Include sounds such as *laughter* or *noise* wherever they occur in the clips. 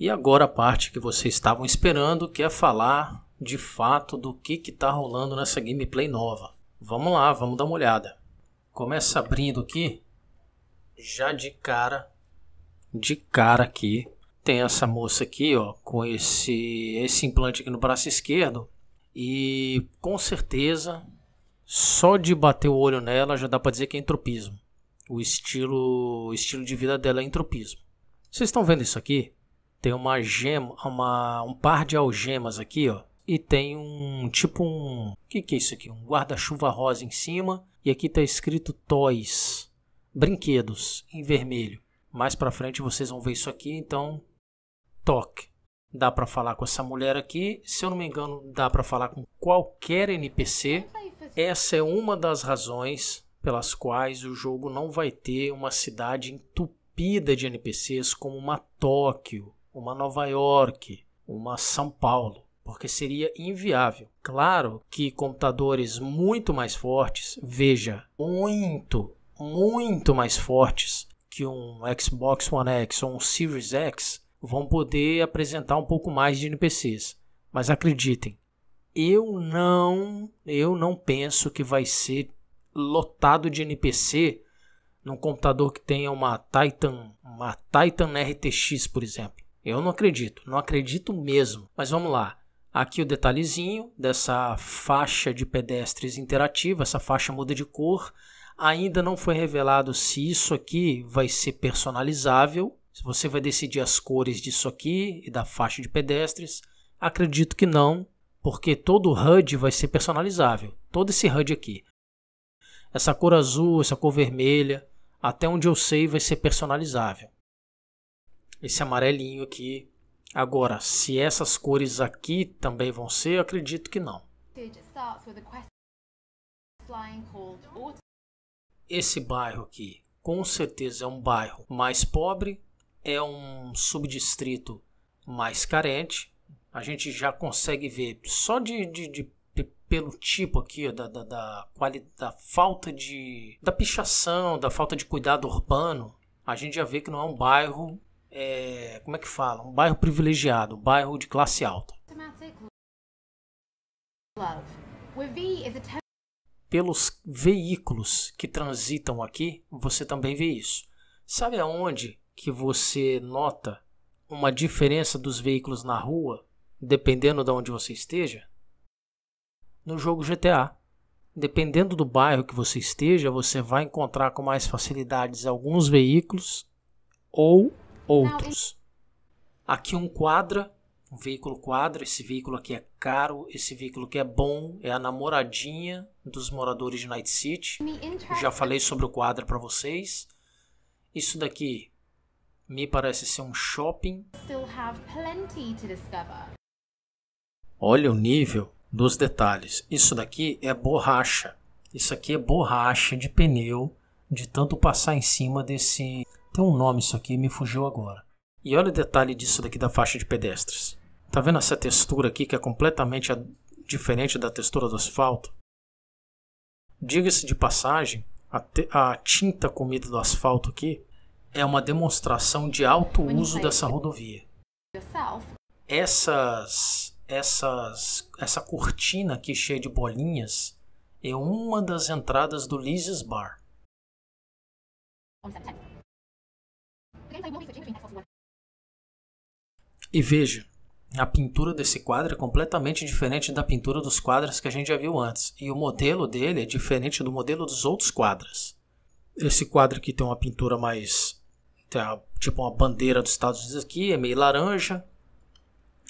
E agora a parte que vocês estavam esperando, que é falar de fato do que está rolando nessa gameplay nova. Vamos lá, vamos dar uma olhada. Começa abrindo aqui, já de cara, de cara aqui, tem essa moça aqui, ó, com esse, esse implante aqui no braço esquerdo. E com certeza, só de bater o olho nela já dá para dizer que é entropismo. O estilo, o estilo de vida dela é entropismo. Vocês estão vendo isso aqui? Tem uma gema, uma, um par de algemas aqui, ó. E tem um tipo um. O que, que é isso aqui? Um guarda-chuva rosa em cima. E aqui está escrito Toys. Brinquedos em vermelho. Mais para frente vocês vão ver isso aqui, então toque. Dá para falar com essa mulher aqui, se eu não me engano, dá para falar com qualquer NPC. Essa é uma das razões pelas quais o jogo não vai ter uma cidade entupida de NPCs como uma Tóquio, uma Nova York, uma São Paulo, porque seria inviável. Claro que computadores muito mais fortes, veja, muito, muito mais fortes que um Xbox One X ou um Series X, vão poder apresentar um pouco mais de NPCs. Mas acreditem, eu não, eu não penso que vai ser lotado de NPC num computador que tenha uma Titan, uma Titan RTX, por exemplo. Eu não acredito, não acredito mesmo. Mas vamos lá. Aqui o detalhezinho dessa faixa de pedestres interativa, essa faixa muda de cor. Ainda não foi revelado se isso aqui vai ser personalizável, se você vai decidir as cores disso aqui e da faixa de pedestres. Acredito que não, porque todo o HUD vai ser personalizável, todo esse HUD aqui. Essa cor azul, essa cor vermelha, até onde eu sei vai ser personalizável esse amarelinho aqui. Agora, se essas cores aqui também vão ser, eu acredito que não. Esse bairro aqui, com certeza é um bairro mais pobre, é um subdistrito mais carente. A gente já consegue ver só de, de, de pelo tipo aqui da, da, da, da falta de da pichação, da falta de cuidado urbano, a gente já vê que não é um bairro é, como é que fala? Um bairro privilegiado, um bairro de classe alta. Pelos veículos que transitam aqui, você também vê isso. Sabe aonde que você nota uma diferença dos veículos na rua, dependendo de onde você esteja? No jogo GTA. Dependendo do bairro que você esteja, você vai encontrar com mais facilidades alguns veículos ou outros. Aqui um quadra, um veículo quadra, esse veículo aqui é caro, esse veículo aqui é bom, é a namoradinha dos moradores de Night City. já falei sobre o quadra para vocês. Isso daqui me parece ser um shopping. Olha o nível dos detalhes. Isso daqui é borracha. Isso aqui é borracha de pneu de tanto passar em cima desse tem um nome isso aqui, me fugiu agora. E olha o detalhe disso daqui da faixa de pedestres. Tá vendo essa textura aqui que é completamente diferente da textura do asfalto? Diga-se de passagem, a, a, tinta comida do asfalto aqui é uma demonstração de alto uso dessa rodovia. Essas, essas, essa cortina aqui cheia de bolinhas é uma das entradas do Liz's Bar. Tá e veja, a pintura desse quadro é completamente diferente da pintura dos quadros que a gente já viu antes, e o modelo dele é diferente do modelo dos outros quadros. Esse quadro aqui tem uma pintura mais. Tem tipo uma bandeira dos Estados Unidos aqui, é meio laranja.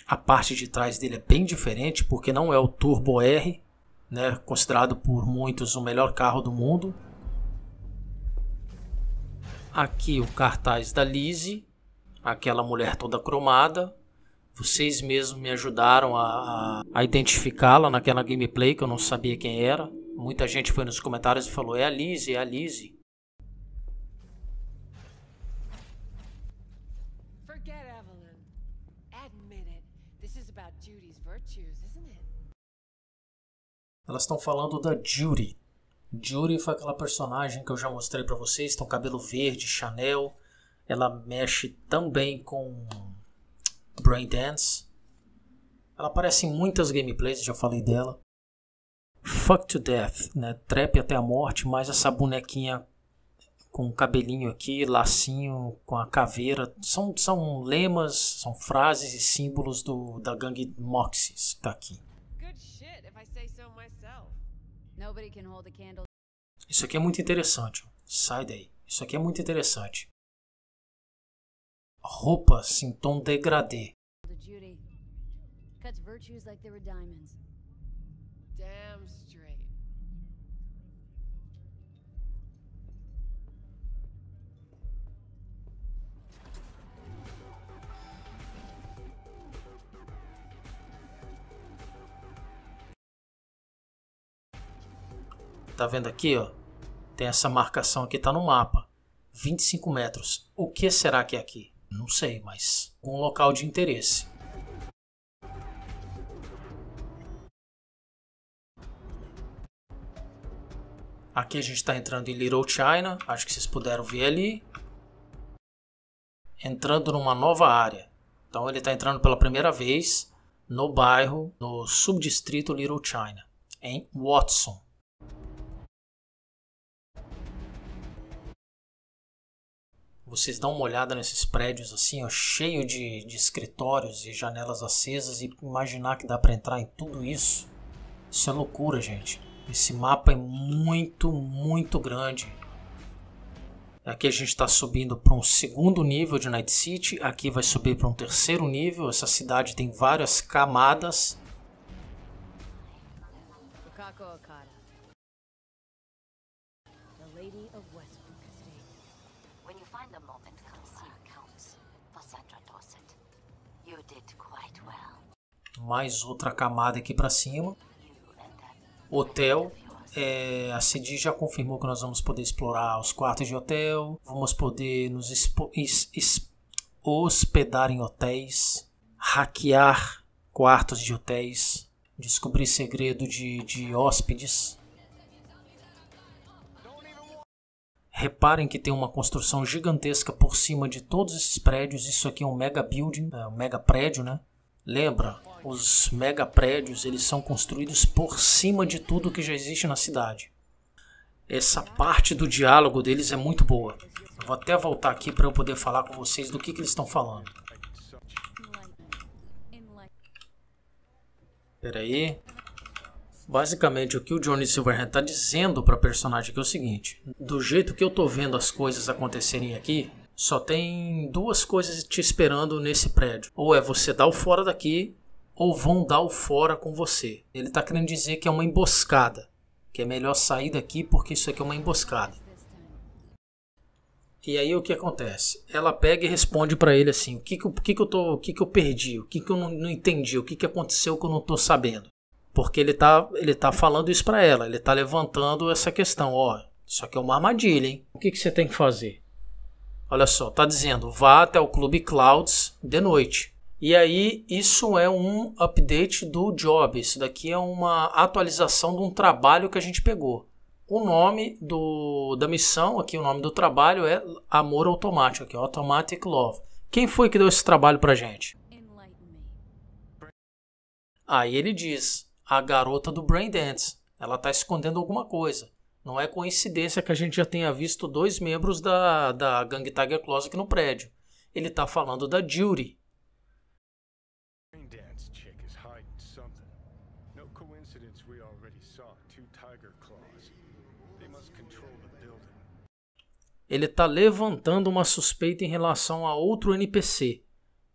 A parte de trás dele é bem diferente, porque não é o Turbo R, né, considerado por muitos o melhor carro do mundo. Aqui o cartaz da Lizzie, aquela mulher toda cromada. Vocês mesmos me ajudaram a, a identificá-la naquela gameplay que eu não sabia quem era. Muita gente foi nos comentários e falou: é a Lizzie, é a Lizzie. Elas estão falando da Judy, Judy foi aquela personagem que eu já mostrei para vocês, tem um cabelo verde, Chanel. Ela mexe também com Braindance. Ela aparece em muitas gameplays, já falei dela. Fuck to Death, né? Trap até a morte, mais essa bonequinha com o cabelinho aqui, lacinho, com a caveira. São, são lemas, são frases e símbolos do, da gangue Moxies que tá aqui. Isso aqui é muito interessante. Sai daí. Isso aqui é muito interessante. Roupas assim, em tom degradê. Cuts virtues like they were diamonds. tá vendo aqui, ó? Tem essa marcação aqui, tá no mapa. 25 metros. O que será que é aqui? Não sei, mas um local de interesse. Aqui a gente está entrando em Little China, acho que vocês puderam ver ali. Entrando numa nova área. Então ele está entrando pela primeira vez no bairro, no subdistrito Little China, em Watson. Vocês dão uma olhada nesses prédios assim, ó, cheio de, de escritórios e janelas acesas e imaginar que dá para entrar em tudo isso. Isso é loucura, gente. Esse mapa é muito, muito grande. Aqui a gente está subindo para um segundo nível de Night City. Aqui vai subir para um terceiro nível. Essa cidade tem várias camadas. mais outra camada aqui para cima. Hotel. É, a CD já confirmou que nós vamos poder explorar os quartos de hotel, vamos poder nos expo, is, is, hospedar em hotéis, hackear quartos de hotéis, descobrir segredo de, de hóspedes. Reparem que tem uma construção gigantesca por cima de todos esses prédios. Isso aqui é um mega building, é um mega prédio, né? Lembra? os mega prédios eles são construídos por cima de tudo que já existe na cidade. Essa parte do diálogo deles é muito boa. Eu vou até voltar aqui para eu poder falar com vocês do que, que eles estão falando. Peraí. Basicamente, o que o Johnny Silverhand está dizendo para a personagem aqui é o seguinte: do jeito que eu tô vendo as coisas acontecerem aqui, só tem duas coisas te esperando nesse prédio. Ou é você dar o fora daqui, ou vão dar o fora com você. Ele está querendo dizer que é uma emboscada, que é melhor sair daqui porque isso aqui é uma emboscada. E aí o que acontece? Ela pega e responde para ele assim: o que que, eu, que, que eu tô, o que que eu perdi, o que que eu não, não entendi, o que que aconteceu que eu não estou sabendo? Porque ele tá, ele tá falando isso para ela, ele tá levantando essa questão, ó, isso aqui é uma armadilha, hein? O que que você tem que fazer? Olha só, tá dizendo: vá até o Clube Clouds de noite. E aí, isso é um update do job. Isso daqui é uma atualização de um trabalho que a gente pegou. O nome do, da missão, aqui o nome do trabalho é Amor Automático, aqui, Automatic Love. Quem foi que deu esse trabalho pra gente? Aí ele diz: a garota do Brain Dance. ela está escondendo alguma coisa. Não é coincidência que a gente já tenha visto dois membros da, da Gang Tiger Closet no prédio. Ele está falando da Judy, ele está levantando uma suspeita em relação a outro NPC.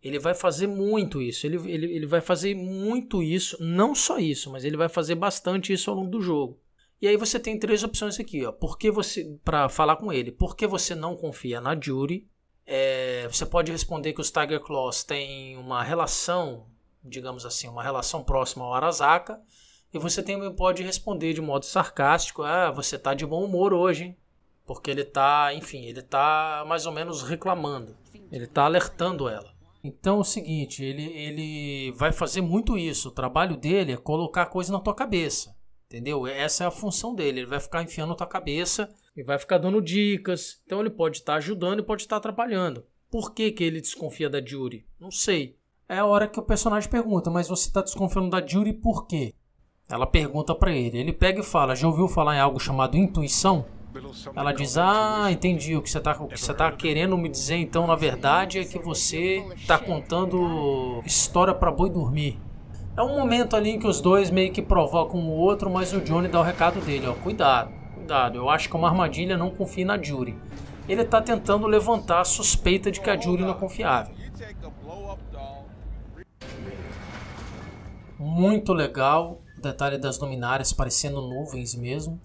Ele vai fazer muito isso. Ele, ele, ele vai fazer muito isso, não só isso, mas ele vai fazer bastante isso ao longo do jogo. E aí você tem três opções aqui, ó. Porque você para falar com ele, porque você não confia na Jury? É, você pode responder que os Tiger Claws têm uma relação, digamos assim, uma relação próxima ao Arasaka. E você também pode responder de modo sarcástico: "Ah, você tá de bom humor hoje, hein? Porque ele tá, enfim, ele tá mais ou menos reclamando. Ele tá alertando ela. Então é o seguinte, ele, ele vai fazer muito isso. O trabalho dele é colocar coisa na tua cabeça. Entendeu? Essa é a função dele. Ele vai ficar enfiando na tua cabeça e vai ficar dando dicas. Então ele pode estar tá ajudando e pode estar tá atrapalhando. Por que, que ele desconfia da Jury? Não sei. É a hora que o personagem pergunta, mas você está desconfiando da Jury por quê? Ela pergunta para ele. Ele pega e fala: Já ouviu falar em algo chamado intuição? Ela diz: Ah, entendi. O que você está tá querendo me dizer então, na verdade, é que você está contando história para boi dormir. É um momento ali em que os dois meio que provocam o outro, mas o Johnny dá o recado dele: ó, cuidado, cuidado. Eu acho que é uma armadilha, não confie na Jury. Ele está tentando levantar a suspeita de que a Jury não é confiável. Muito legal, o detalhe das luminárias parecendo nuvens mesmo.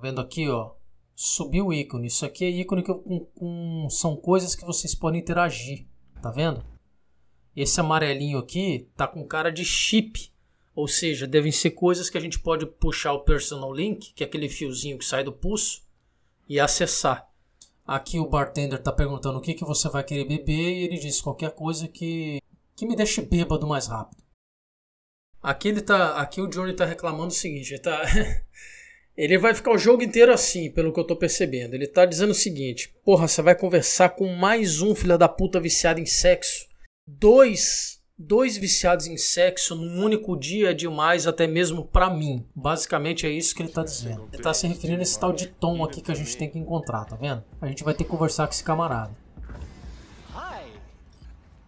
vendo aqui, ó, subiu o ícone. Isso aqui é ícone que eu, um, são coisas que vocês podem interagir, tá vendo? Esse amarelinho aqui tá com cara de chip, ou seja, devem ser coisas que a gente pode puxar o personal link, que é aquele fiozinho que sai do pulso, e acessar. Aqui o bartender está perguntando o que, que você vai querer beber e ele diz qualquer coisa que, que me deixe bêbado mais rápido. Aqui ele tá, aqui o Johnny está reclamando o seguinte, ele está *laughs* Ele vai ficar o jogo inteiro assim, pelo que eu tô percebendo. Ele tá dizendo o seguinte: porra, você vai conversar com mais um filho da puta viciado em sexo. Dois, dois viciados em sexo num único dia é demais, até mesmo para mim. Basicamente é isso que ele tá dizendo. Ele tá se referindo a esse tal de tom aqui que a gente tem que encontrar, tá vendo? A gente vai ter que conversar com esse camarada. Hi.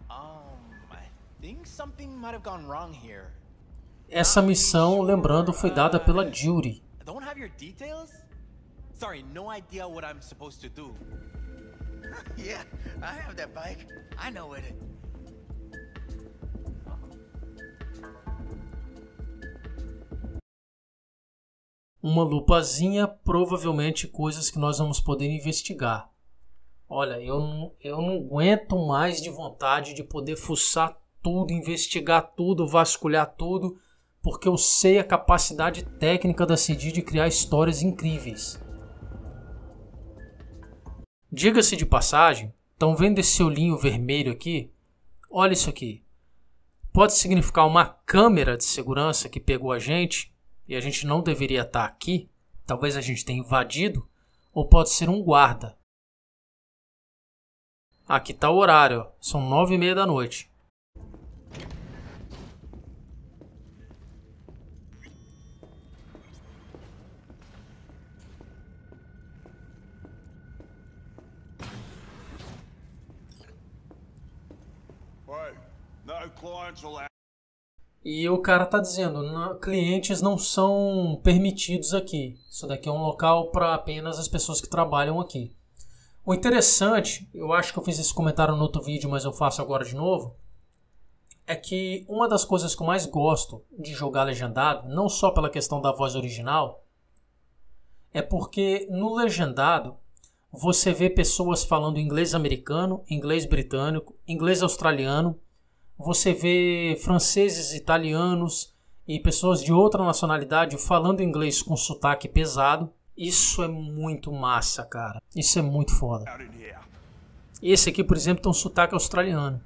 Um, I think something might have gone wrong here. Essa missão, lembrando, foi dada pela Jury, I don't have your details? Sorry, no idea what I'm supposed to do. *laughs* yeah, I have that bike. I know it. Uma lupazinha, provavelmente coisas que nós vamos poder investigar. Olha, eu não, eu não aguento mais de vontade de poder fuçar tudo, investigar tudo, vasculhar tudo porque eu sei a capacidade técnica da CD de criar histórias incríveis. Diga-se de passagem, estão vendo esse olhinho vermelho aqui? Olha isso aqui. Pode significar uma câmera de segurança que pegou a gente e a gente não deveria estar aqui, talvez a gente tenha invadido, ou pode ser um guarda. Aqui está o horário, são nove e meia da noite. E o cara tá dizendo, clientes não são permitidos aqui. Isso daqui é um local para apenas as pessoas que trabalham aqui. O interessante, eu acho que eu fiz esse comentário no outro vídeo, mas eu faço agora de novo, é que uma das coisas que eu mais gosto de jogar legendado, não só pela questão da voz original, é porque no legendado você vê pessoas falando inglês americano, inglês britânico, inglês australiano, você vê franceses, italianos e pessoas de outra nacionalidade falando inglês com sotaque pesado. Isso é muito massa, cara. Isso é muito foda. Esse aqui, por exemplo, tem um sotaque australiano.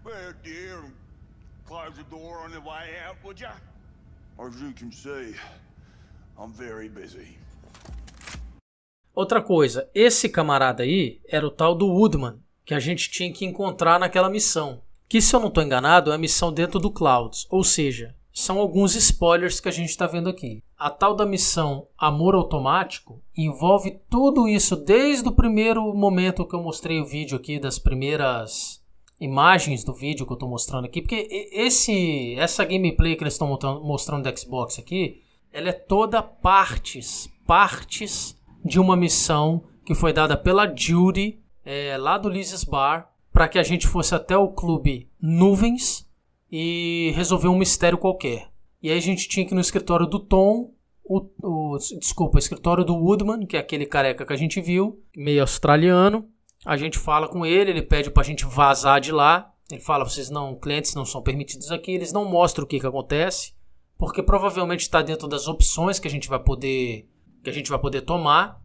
Outra coisa, esse camarada aí era o tal do Woodman, que a gente tinha que encontrar naquela missão que se eu não estou enganado é a missão dentro do Clouds, ou seja, são alguns spoilers que a gente está vendo aqui. A tal da missão Amor Automático envolve tudo isso desde o primeiro momento que eu mostrei o vídeo aqui, das primeiras imagens do vídeo que eu estou mostrando aqui, porque esse, essa gameplay que eles estão mostrando do Xbox aqui, ela é toda partes, partes de uma missão que foi dada pela Judy é, lá do Liz's Bar para que a gente fosse até o clube Nuvens e resolver um mistério qualquer. E aí a gente tinha que ir no escritório do Tom, o, o, desculpa, escritório do Woodman, que é aquele careca que a gente viu, meio australiano. A gente fala com ele, ele pede para a gente vazar de lá. Ele fala: vocês não, clientes não são permitidos aqui, eles não mostram o que, que acontece, porque provavelmente está dentro das opções que a gente vai poder que a gente vai poder tomar.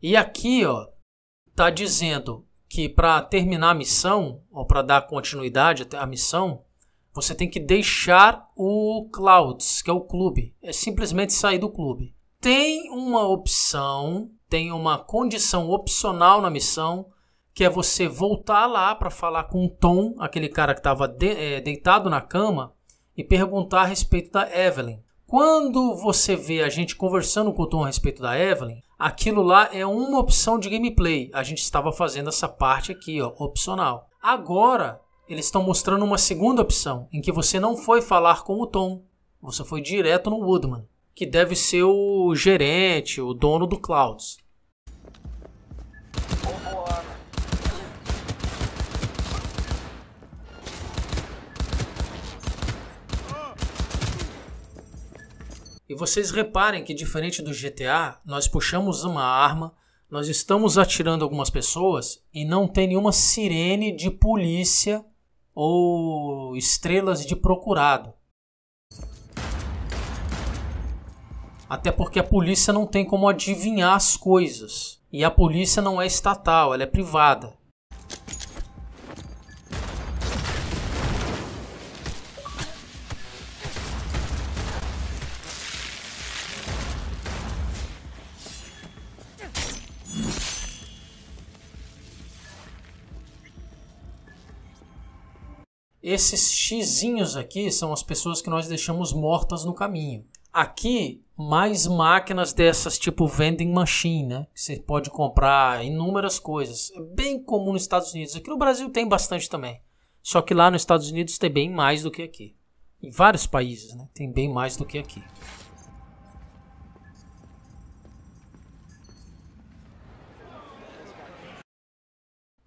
E aqui, ó, tá dizendo que para terminar a missão, ou para dar continuidade à missão, você tem que deixar o Clouds, que é o clube. É simplesmente sair do clube. Tem uma opção, tem uma condição opcional na missão, que é você voltar lá para falar com o Tom, aquele cara que estava de, é, deitado na cama, e perguntar a respeito da Evelyn. Quando você vê a gente conversando com o Tom a respeito da Evelyn, Aquilo lá é uma opção de gameplay. A gente estava fazendo essa parte aqui, ó, opcional. Agora, eles estão mostrando uma segunda opção, em que você não foi falar com o Tom, você foi direto no Woodman, que deve ser o gerente, o dono do Clouds. E vocês reparem que, diferente do GTA, nós puxamos uma arma, nós estamos atirando algumas pessoas e não tem nenhuma sirene de polícia ou estrelas de procurado. Até porque a polícia não tem como adivinhar as coisas. E a polícia não é estatal, ela é privada. Esses xizinhos aqui são as pessoas que nós deixamos mortas no caminho. Aqui, mais máquinas dessas tipo vending machine, né? Que você pode comprar inúmeras coisas. É bem comum nos Estados Unidos. Aqui no Brasil tem bastante também. Só que lá nos Estados Unidos tem bem mais do que aqui. Em vários países, né? Tem bem mais do que aqui.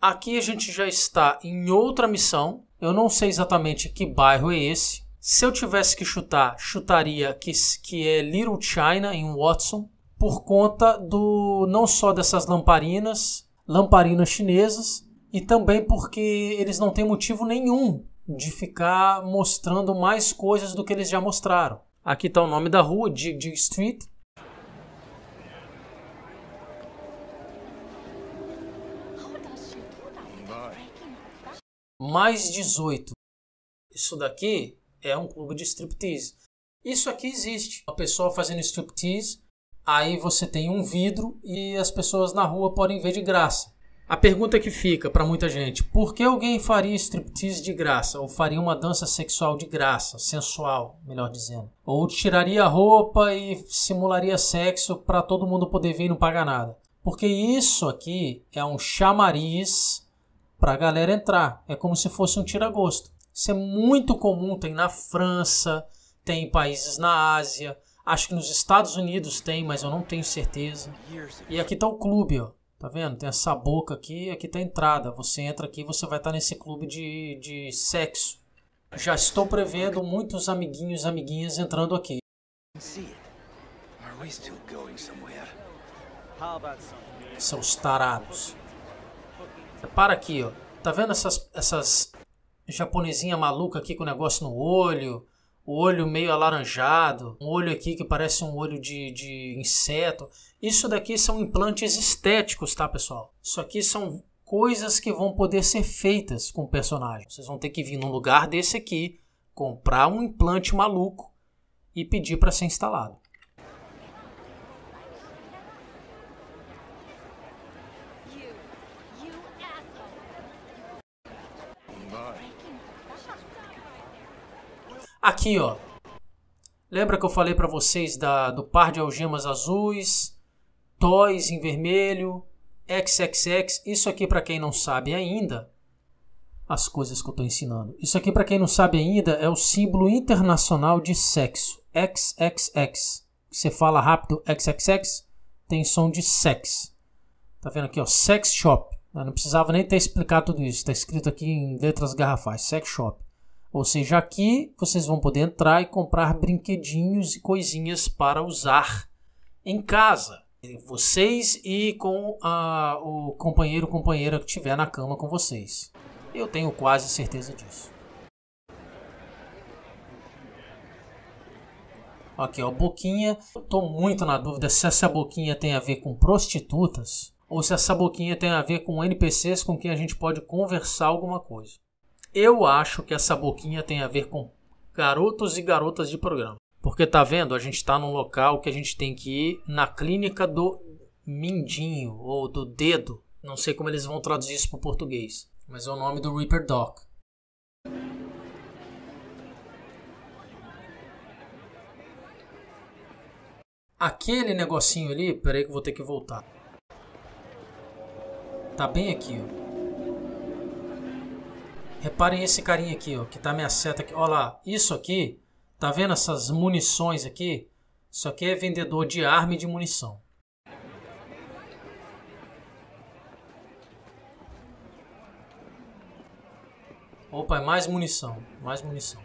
Aqui a gente já está em outra missão, eu não sei exatamente que bairro é esse. Se eu tivesse que chutar, chutaria que, que é Little China, em Watson, por conta do não só dessas lamparinas, lamparinas chinesas, e também porque eles não têm motivo nenhum de ficar mostrando mais coisas do que eles já mostraram. Aqui está o nome da rua, Dig Dig Street, mais 18. Isso daqui é um clube de striptease. Isso aqui existe. A pessoa fazendo striptease, aí você tem um vidro e as pessoas na rua podem ver de graça. A pergunta que fica para muita gente: por que alguém faria striptease de graça? Ou faria uma dança sexual de graça, sensual, melhor dizendo? Ou tiraria a roupa e simularia sexo para todo mundo poder ver e não pagar nada? Porque isso aqui é um chamariz para a galera entrar. É como se fosse um tira-gosto. Isso é muito comum, tem na França, tem em países na Ásia, acho que nos Estados Unidos tem, mas eu não tenho certeza. E aqui está o clube, ó. Tá vendo? Tem essa boca aqui, aqui tá a entrada. Você entra aqui, você vai estar tá nesse clube de, de sexo. Já estou prevendo muitos amiguinhos, amiguinhas entrando aqui. os tarados. Para aqui, ó. Tá vendo essas, essas japonesinha maluca aqui com negócio no olho? O olho meio alaranjado, um olho aqui que parece um olho de, de inseto. Isso daqui são implantes estéticos, tá, pessoal? Isso aqui são coisas que vão poder ser feitas com o personagem. Vocês vão ter que vir num lugar desse aqui, comprar um implante maluco e pedir para ser instalado. Aqui, ó. Lembra que eu falei para vocês da, do par de algemas azuis, toys em vermelho, XXX? Isso aqui, para quem não sabe ainda, as coisas que eu estou ensinando. Isso aqui, para quem não sabe ainda, é o símbolo internacional de sexo, XXX. Você fala rápido XXX, tem som de sex. Tá vendo aqui, ó, sex shop. Eu não precisava nem ter explicado tudo isso. Está escrito aqui em letras garrafais, sex shop. Ou seja, aqui vocês vão poder entrar e comprar brinquedinhos e coisinhas para usar em casa. Vocês e com a, o companheiro ou companheira que estiver na cama com vocês. Eu tenho quase certeza disso. Aqui, ó, boquinha. Eu tô muito na dúvida se essa boquinha tem a ver com prostitutas ou se essa boquinha tem a ver com NPCs com quem a gente pode conversar alguma coisa. Eu acho que essa boquinha tem a ver com garotos e garotas de programa. Porque tá vendo, a gente está num local que a gente tem que ir na clínica do mindinho ou do dedo. Não sei como eles vão traduzir isso para português, mas é o nome do Reaper Doc. Aquele negocinho ali, peraí que eu vou ter que voltar. Tá bem aqui, ó. Reparem esse carinha aqui, ó, que tá minha seta aqui. Olha lá, isso aqui, tá vendo essas munições aqui? Isso aqui é vendedor de arma e de munição. Opa, é mais munição, mais munição.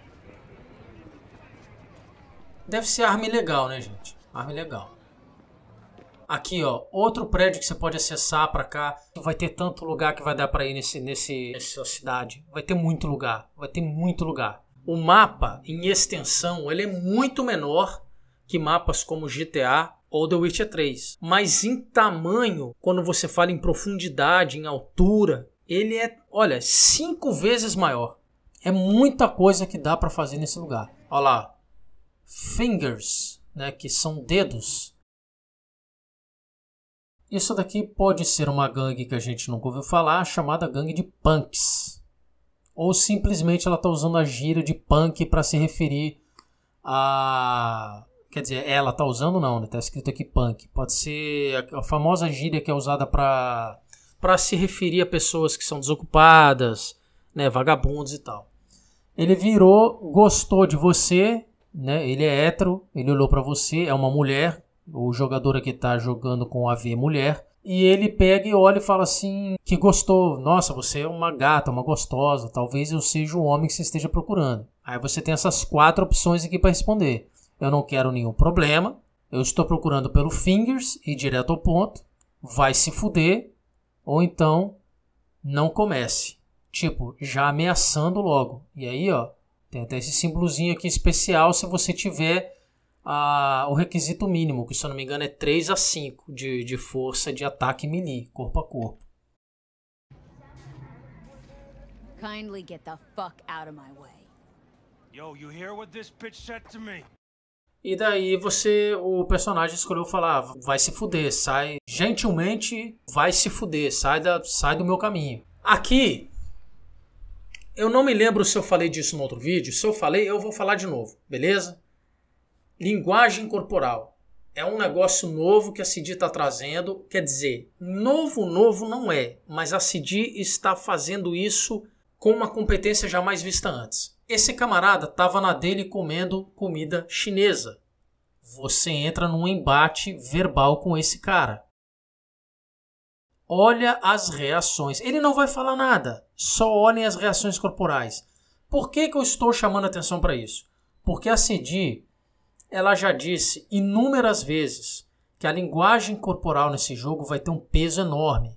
Deve ser arma ilegal, né, gente? Arma ilegal. Aqui, ó, outro prédio que você pode acessar para cá. Vai ter tanto lugar que vai dar para ir nesse, nesse, nessa cidade. Vai ter muito lugar, vai ter muito lugar. O mapa em extensão, ele é muito menor que mapas como GTA ou The Witcher 3, mas em tamanho, quando você fala em profundidade, em altura, ele é, olha, cinco vezes maior. É muita coisa que dá para fazer nesse lugar. Olha lá, fingers, né, que são dedos isso daqui pode ser uma gangue que a gente nunca ouviu falar, chamada gangue de punks. Ou simplesmente ela está usando a gíria de punk para se referir a. Quer dizer, ela está usando, não, está né? Tá escrito aqui punk. Pode ser a famosa gíria que é usada para para se referir a pessoas que são desocupadas, né, vagabundos e tal. Ele virou, gostou de você, né? Ele é hétero, ele olhou para você, é uma mulher, o jogador que está jogando com a V mulher, e ele pega e olha e fala assim: que gostou, nossa, você é uma gata, uma gostosa, talvez eu seja o homem que você esteja procurando. Aí você tem essas quatro opções aqui para responder. Eu não quero nenhum problema, eu estou procurando pelo fingers e direto ao ponto, vai se fuder, ou então não comece. Tipo, já ameaçando logo. E aí, ó, tem até esse símbolozinho aqui especial se você tiver a, o requisito mínimo, que se eu não me engano é 3 a 5 de, de força de ataque melee, corpo a corpo. Kindly get the fuck out of my way. Yo, you hear what this bitch said to me? E daí você, o personagem escolheu falar, ah, vai se fuder, sai, gentilmente, vai se fuder, sai, da, sai do meu caminho. Aqui, eu não me lembro se eu falei disso no outro vídeo, se eu falei, eu vou falar de novo, beleza? Linguagem corporal. É um negócio novo que a CD está trazendo. Quer dizer, novo, novo não é, mas a CD está fazendo isso com uma competência jamais vista antes. Esse camarada estava na dele comendo comida chinesa. Você entra num embate verbal com esse cara. Olha as reações. Ele não vai falar nada, só olhem as reações corporais. Por que, que eu estou chamando atenção para isso? Porque a CD ela já disse inúmeras vezes que a linguagem corporal nesse jogo vai ter um peso enorme.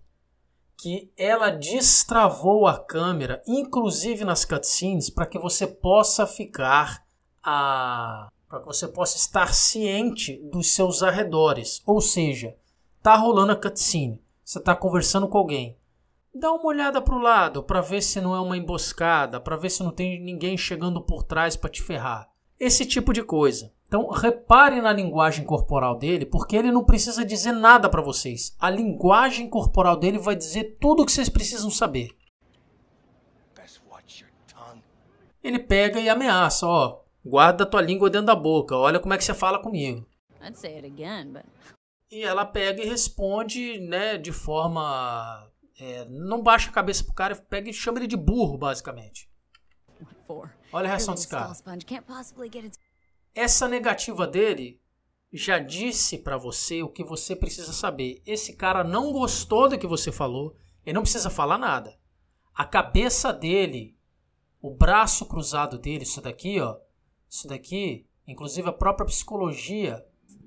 Que ela destravou a câmera, inclusive nas cutscenes, para que você possa ficar a. para que você possa estar ciente dos seus arredores. Ou seja, tá rolando a cutscene, você está conversando com alguém. Dá uma olhada para o lado para ver se não é uma emboscada, para ver se não tem ninguém chegando por trás para te ferrar esse tipo de coisa. Então, repare na linguagem corporal dele, porque ele não precisa dizer nada para vocês. A linguagem corporal dele vai dizer tudo o que vocês precisam saber. Ele pega e ameaça, ó. Guarda tua língua dentro da boca, olha como é que você fala comigo. Again, but... E ela pega e responde, né, de forma. É, não baixa a cabeça pro cara, pega e chama ele de burro, basicamente. Olha a reação desse cara. Essa negativa dele já disse para você o que você precisa saber. Esse cara não gostou do que você falou, ele não precisa falar nada. A cabeça dele, o braço cruzado dele, isso daqui, ó, isso daqui, inclusive a própria psicologia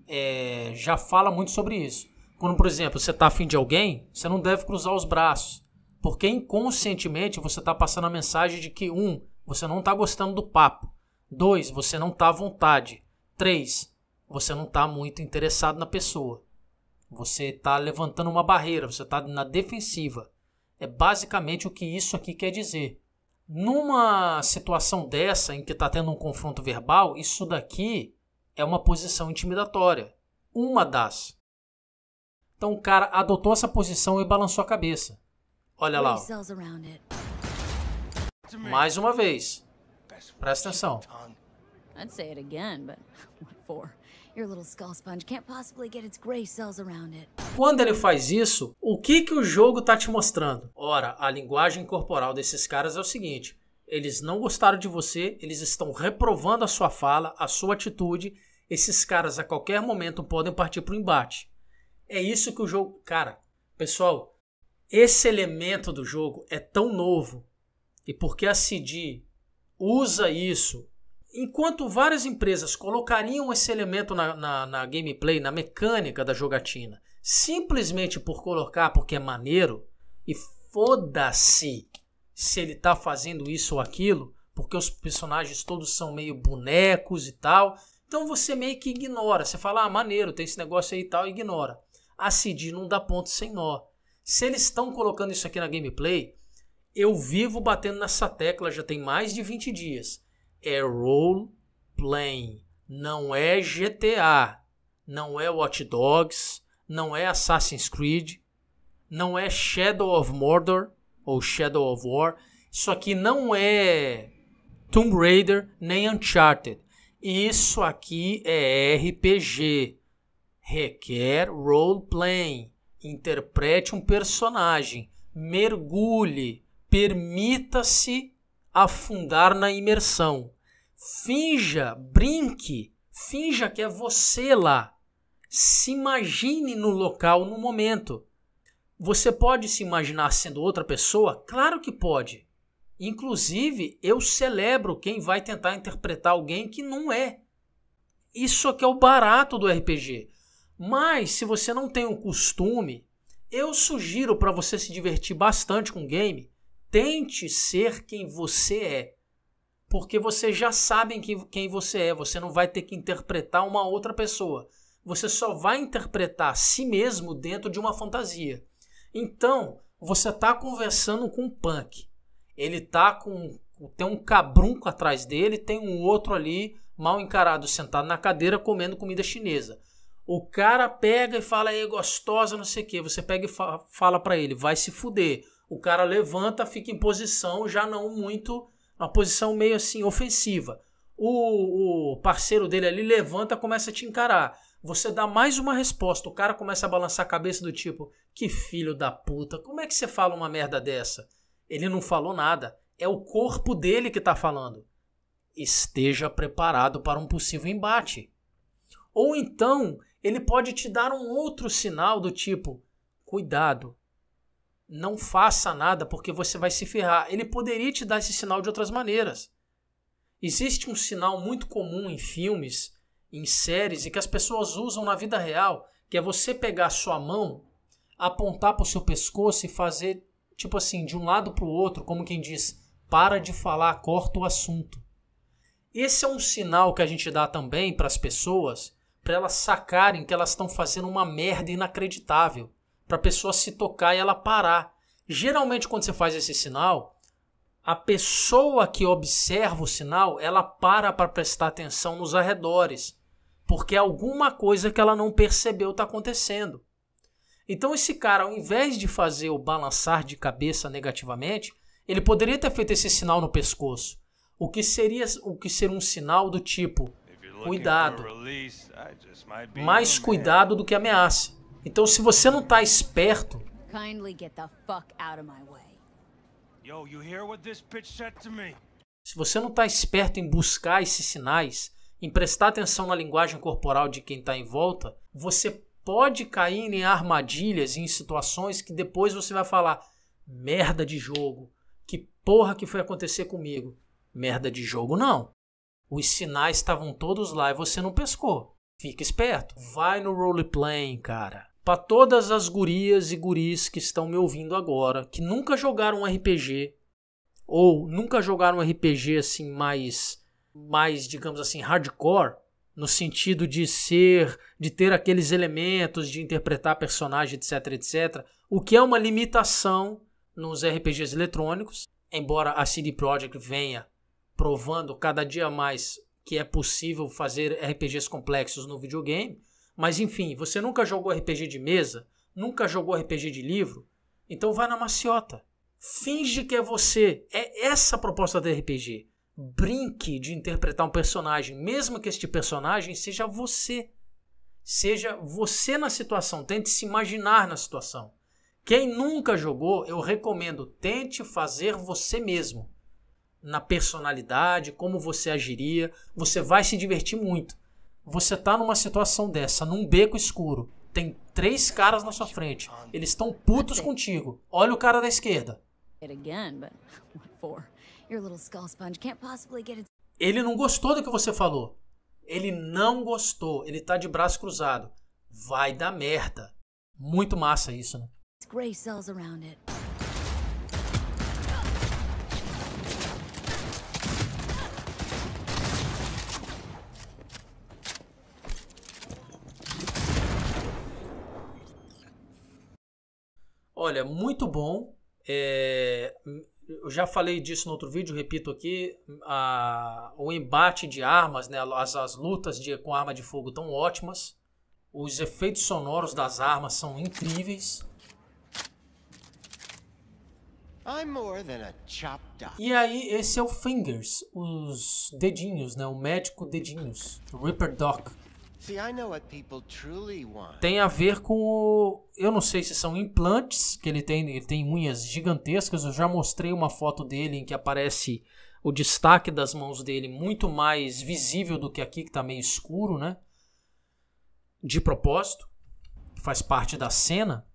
é, já fala muito sobre isso. Quando, por exemplo, você está afim de alguém, você não deve cruzar os braços, porque inconscientemente você está passando a mensagem de que um você não está gostando do papo. Dois, você não está à vontade. Três, você não está muito interessado na pessoa. Você está levantando uma barreira, você está na defensiva. É basicamente o que isso aqui quer dizer. Numa situação dessa, em que está tendo um confronto verbal, isso daqui é uma posição intimidatória. Uma das. Então o cara adotou essa posição e balançou a cabeça. Olha lá. Ó. Mais uma vez. Presta atenção. I'd say it again, but what *laughs* for? Your little skull sponge can't possibly get its gray cells around it. Quando ele faz isso, o que que o jogo tá te mostrando? Ora, a linguagem corporal desses caras é o seguinte: eles não gostaram de você, eles estão reprovando a sua fala, a sua atitude. Esses caras a qualquer momento podem partir para o embate. É isso que o jogo, cara, pessoal, esse elemento do jogo é tão novo e porque a CD usa isso, enquanto várias empresas colocariam esse elemento na, na, na gameplay, na mecânica da jogatina, simplesmente por colocar porque é maneiro, e foda-se se ele está fazendo isso ou aquilo, porque os personagens todos são meio bonecos e tal. Então você meio que ignora. Você fala, ah, maneiro, tem esse negócio aí e tal, e ignora. A CD não dá ponto sem nó. Se eles estão colocando isso aqui na gameplay, eu vivo batendo nessa tecla já tem mais de 20 dias. É role playing, não é GTA, não é Watch Dogs, não é Assassin's Creed, não é Shadow of Mordor ou Shadow of War. Isso aqui não é Tomb Raider nem Uncharted. Isso aqui é RPG. Requer role playing. Interprete um personagem, mergulhe, Permita-se afundar na imersão. Finja, brinque, finja que é você lá. Se imagine no local, no momento. Você pode se imaginar sendo outra pessoa? Claro que pode. Inclusive, eu celebro quem vai tentar interpretar alguém que não é. Isso aqui é o barato do RPG. Mas se você não tem o costume, eu sugiro para você se divertir bastante com o game, Tente ser quem você é, porque você já sabe quem, quem você é, você não vai ter que interpretar uma outra pessoa. Você só vai interpretar si mesmo dentro de uma fantasia. Então, você está conversando com um punk. Ele tá com tem um cabrunco atrás dele, tem um outro ali mal encarado sentado na cadeira comendo comida chinesa. O cara pega e fala aí gostosa, não sei o que. Você pega e fa fala para ele, vai se fuder o cara levanta, fica em posição já não muito, uma posição meio assim ofensiva. O, o parceiro dele ali levanta, começa a te encarar. Você dá mais uma resposta, o cara começa a balançar a cabeça do tipo: "Que filho da puta, como é que você fala uma merda dessa?" Ele não falou nada, é o corpo dele que está falando. Esteja preparado para um possível embate. Ou então, ele pode te dar um outro sinal do tipo: "Cuidado, não faça nada porque você vai se ferrar. Ele poderia te dar esse sinal de outras maneiras. Existe um sinal muito comum em filmes, em séries e que as pessoas usam na vida real, que é você pegar sua mão, apontar para o seu pescoço e fazer tipo assim, de um lado para o outro, como quem diz, para de falar, corta o assunto. Esse é um sinal que a gente dá também para as pessoas, para elas sacarem que elas estão fazendo uma merda inacreditável para a pessoa se tocar e ela parar. Geralmente, quando você faz esse sinal, a pessoa que observa o sinal, ela para para prestar atenção nos arredores, porque alguma coisa que ela não percebeu está acontecendo. Então, esse cara, ao invés de fazer o balançar de cabeça negativamente, ele poderia ter feito esse sinal no pescoço, o que seria o que ser um sinal do tipo cuidado, mais cuidado do que ameaça. Então, se você não tá esperto. Se você não tá esperto em buscar esses sinais, em prestar atenção na linguagem corporal de quem está em volta, você pode cair em armadilhas, em situações que depois você vai falar: merda de jogo, que porra que foi acontecer comigo? Merda de jogo não. Os sinais estavam todos lá e você não pescou. Fica esperto. Vai no roleplay, cara para todas as gurias e guris que estão me ouvindo agora, que nunca jogaram um RPG ou nunca jogaram um RPG assim mais mais, digamos assim, hardcore, no sentido de ser, de ter aqueles elementos, de interpretar personagem, etc, etc, o que é uma limitação nos RPGs eletrônicos, embora a CD Projekt venha provando cada dia mais que é possível fazer RPGs complexos no videogame, mas enfim, você nunca jogou RPG de mesa, nunca jogou RPG de livro, então vai na maciota. Finge que é você. É essa a proposta do RPG. Brinque de interpretar um personagem, mesmo que este personagem seja você. Seja você na situação, tente se imaginar na situação. Quem nunca jogou, eu recomendo, tente fazer você mesmo. Na personalidade, como você agiria, você vai se divertir muito. Você tá numa situação dessa, num beco escuro. Tem três caras na sua frente. Eles estão putos contigo. Olha o cara da esquerda. Ele não gostou do que você falou. Ele não gostou. Ele tá de braço cruzado. Vai dar merda. Muito massa isso, né? Olha, muito bom. É, eu já falei disso no outro vídeo, repito aqui, a, o embate de armas, né, as, as lutas de, com arma de fogo tão ótimas, os efeitos sonoros das armas são incríveis. E aí, esse é o Fingers, os dedinhos, né, o médico dedinhos, Ripper Doc. Tem a ver com o. Eu não sei se são implantes, que ele tem, ele tem unhas gigantescas. Eu já mostrei uma foto dele em que aparece o destaque das mãos dele muito mais visível do que aqui, que está meio escuro, né? De propósito, faz parte da cena.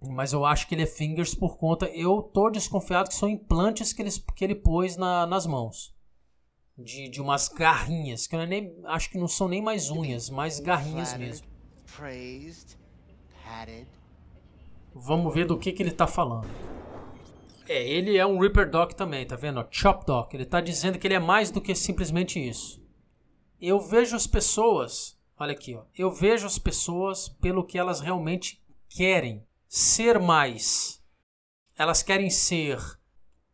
Mas eu acho que ele é fingers por conta. Eu tô desconfiado que são implantes que ele, que ele pôs na, nas mãos de, de umas garrinhas, que eu é nem, acho que não são nem mais unhas, mas garrinhas mesmo. Vamos ver do que, que ele está falando. É, ele é um Reaper Doc também, tá vendo? Chop Doc. Ele está dizendo que ele é mais do que simplesmente isso. Eu vejo as pessoas, olha aqui, ó. Eu vejo as pessoas pelo que elas realmente querem ser mais. Elas querem ser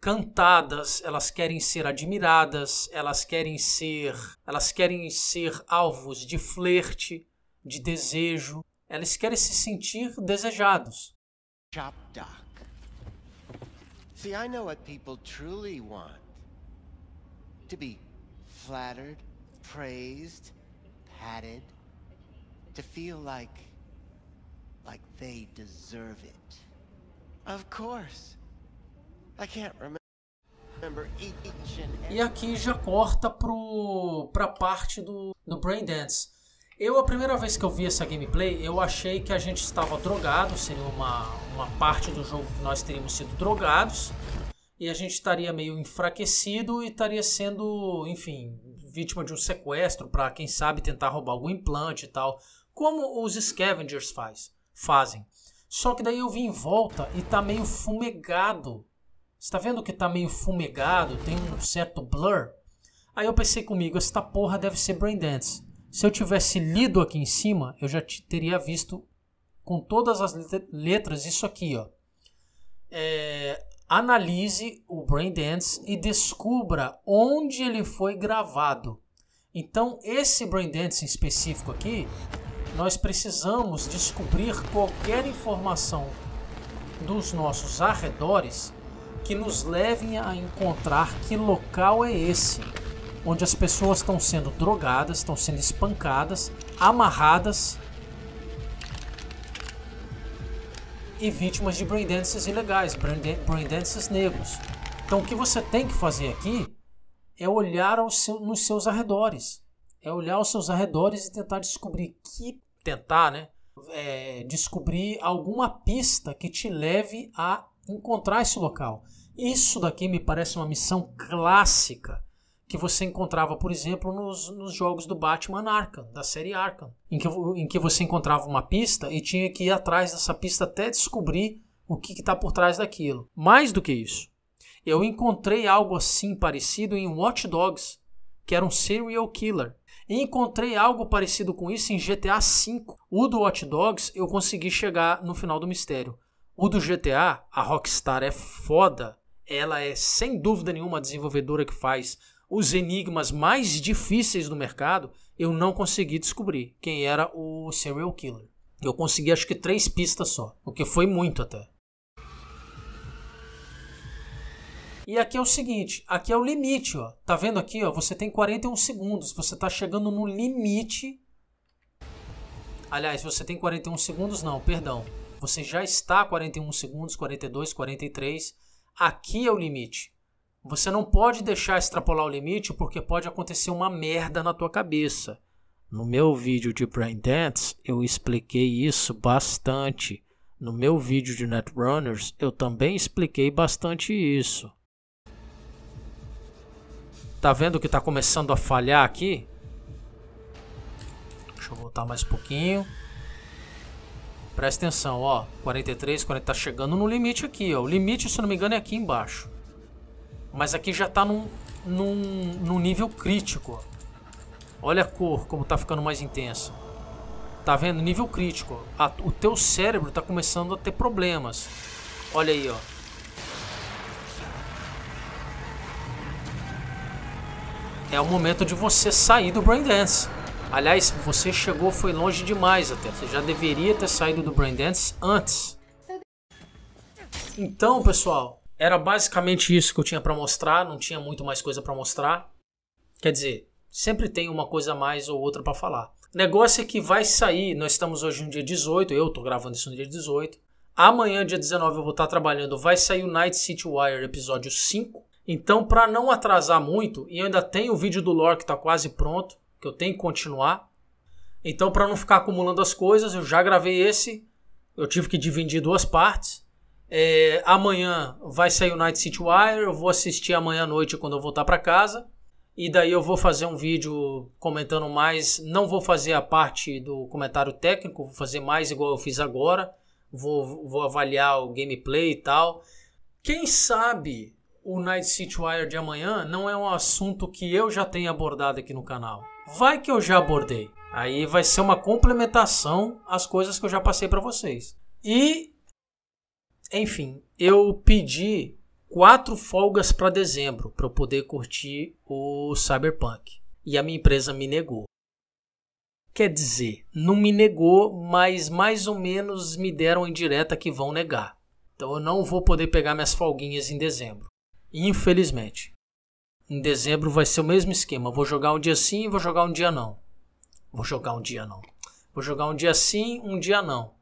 cantadas, elas querem ser admiradas, elas querem ser, elas querem ser alvos de flerte, de desejo, elas querem se sentir desejados. Chop Doc. See, I know what people truly want. To be flattered, praised, patted, to feel like like they deserve it. Of course. E aqui já corta pro, pra parte do, do Brain Dance. Eu, a primeira vez que eu vi essa gameplay, eu achei que a gente estava drogado, seria uma, uma parte do jogo que nós teríamos sido drogados, e a gente estaria meio enfraquecido e estaria sendo, enfim, vítima de um sequestro para, quem sabe, tentar roubar algum implante e tal, como os Scavengers faz, fazem. Só que daí eu vi em volta e tá meio fumegado está vendo que está meio fumegado, tem um certo blur? Aí eu pensei comigo, esta porra deve ser Braindance. Se eu tivesse lido aqui em cima, eu já teria visto com todas as letras isso aqui, ó. É, analise o Braindance e descubra onde ele foi gravado. Então, esse Braindance em específico aqui, nós precisamos descobrir qualquer informação dos nossos arredores que nos levem a encontrar que local é esse, onde as pessoas estão sendo drogadas, estão sendo espancadas, amarradas e vítimas de dances ilegais, dances negros. Então o que você tem que fazer aqui é olhar seu, nos seus arredores, é olhar os seus arredores e tentar descobrir que tentar, né? É, descobrir alguma pista que te leve a encontrar esse local. Isso daqui me parece uma missão clássica que você encontrava, por exemplo, nos, nos jogos do Batman Arkham, da série Arkham, em que, em que você encontrava uma pista e tinha que ir atrás dessa pista até descobrir o que está por trás daquilo. Mais do que isso, eu encontrei algo assim parecido em Watch Dogs, que era um serial killer. E encontrei algo parecido com isso em GTA V. O do Watch Dogs eu consegui chegar no final do mistério. O do GTA, a Rockstar é foda ela é sem dúvida nenhuma a desenvolvedora que faz os enigmas mais difíceis do mercado, eu não consegui descobrir quem era o serial killer. Eu consegui acho que três pistas só, o que foi muito até. E aqui é o seguinte, aqui é o limite, ó. Tá vendo aqui, ó? Você tem 41 segundos, você tá chegando no limite. Aliás, você tem 41 segundos não, perdão. Você já está 41 segundos, 42, 43. Aqui é o limite. Você não pode deixar extrapolar o limite porque pode acontecer uma merda na tua cabeça. No meu vídeo de Brain Dance, eu expliquei isso bastante. No meu vídeo de Netrunners, eu também expliquei bastante isso. Tá vendo que tá começando a falhar aqui? Deixa eu voltar mais um pouquinho. Presta atenção, ó. 43, 40, tá chegando no limite aqui, ó. O limite, se não me engano, é aqui embaixo. Mas aqui já tá num, num, num nível crítico. Olha a cor, como tá ficando mais intensa. Tá vendo? Nível crítico. A, o teu cérebro tá começando a ter problemas. Olha aí, ó. É o momento de você sair do Braindance. Dance. Aliás, você chegou, foi longe demais até. Você já deveria ter saído do Dance antes. Então, pessoal, era basicamente isso que eu tinha para mostrar. Não tinha muito mais coisa para mostrar. Quer dizer, sempre tem uma coisa a mais ou outra para falar. Negócio é que vai sair. Nós estamos hoje no dia 18. Eu estou gravando isso no dia 18. Amanhã, dia 19, eu vou estar trabalhando. Vai sair o Night City Wire episódio 5. Então, para não atrasar muito, e ainda tem o vídeo do lore que está quase pronto, que eu tenho que continuar. Então, para não ficar acumulando as coisas, eu já gravei esse. Eu tive que dividir duas partes. É, amanhã vai sair o Night City Wire. Eu vou assistir amanhã à noite quando eu voltar para casa. E daí eu vou fazer um vídeo comentando mais. Não vou fazer a parte do comentário técnico, vou fazer mais igual eu fiz agora. Vou, vou avaliar o gameplay e tal. Quem sabe o Night City Wire de amanhã não é um assunto que eu já tenha abordado aqui no canal vai que eu já abordei. Aí vai ser uma complementação às coisas que eu já passei para vocês. E, enfim, eu pedi quatro folgas para dezembro para eu poder curtir o Cyberpunk. E a minha empresa me negou. Quer dizer, não me negou, mas mais ou menos me deram em direta que vão negar. Então eu não vou poder pegar minhas folguinhas em dezembro. Infelizmente. Em dezembro vai ser o mesmo esquema. Vou jogar um dia sim, vou jogar um dia não. Vou jogar um dia não. Vou jogar um dia sim, um dia não.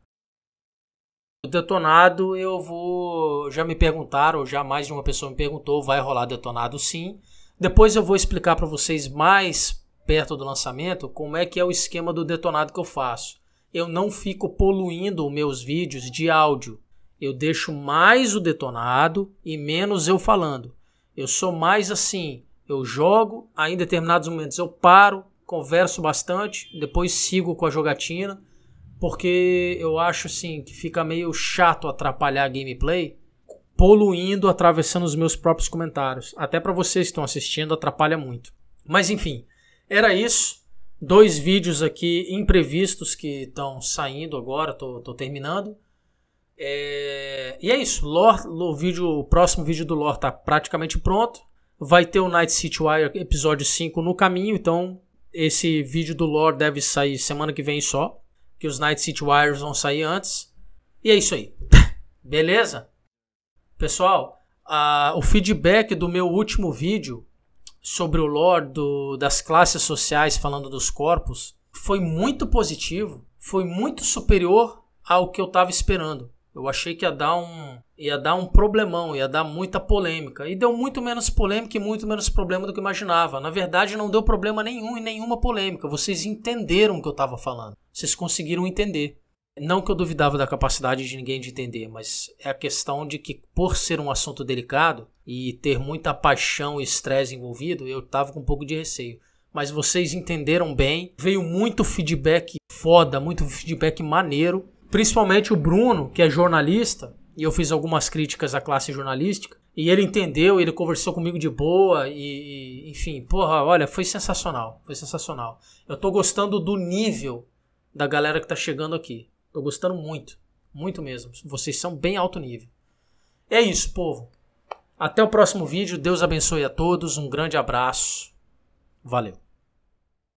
Detonado, eu vou. Já me perguntaram, já mais de uma pessoa me perguntou, vai rolar detonado sim. Depois eu vou explicar para vocês mais perto do lançamento como é que é o esquema do detonado que eu faço. Eu não fico poluindo os meus vídeos de áudio. Eu deixo mais o detonado e menos eu falando. Eu sou mais assim, eu jogo, aí em determinados momentos eu paro, converso bastante, depois sigo com a jogatina, porque eu acho assim que fica meio chato atrapalhar a gameplay poluindo, atravessando os meus próprios comentários. Até para vocês que estão assistindo atrapalha muito. Mas enfim, era isso. Dois vídeos aqui imprevistos que estão saindo agora, tô, tô terminando. É... E é isso. Lore, o, vídeo, o próximo vídeo do Lore tá praticamente pronto. Vai ter o Night City Wire episódio 5 no caminho, então esse vídeo do Lore deve sair semana que vem só. Que os Night City Wires vão sair antes. E é isso aí. *laughs* Beleza? Pessoal, a, o feedback do meu último vídeo sobre o lore do, das classes sociais falando dos corpos foi muito positivo, foi muito superior ao que eu estava esperando. Eu achei que ia dar um ia dar um problemão, ia dar muita polêmica. E deu muito menos polêmica e muito menos problema do que imaginava. Na verdade, não deu problema nenhum e nenhuma polêmica. Vocês entenderam o que eu estava falando. Vocês conseguiram entender. Não que eu duvidava da capacidade de ninguém de entender, mas é a questão de que, por ser um assunto delicado e ter muita paixão e estresse envolvido, eu estava com um pouco de receio. Mas vocês entenderam bem, veio muito feedback foda, muito feedback maneiro principalmente o Bruno, que é jornalista, e eu fiz algumas críticas à classe jornalística, e ele entendeu, ele conversou comigo de boa, e, e enfim, porra, olha, foi sensacional, foi sensacional. Eu tô gostando do nível da galera que tá chegando aqui. Tô gostando muito, muito mesmo. Vocês são bem alto nível. É isso, povo. Até o próximo vídeo. Deus abençoe a todos. Um grande abraço. Valeu.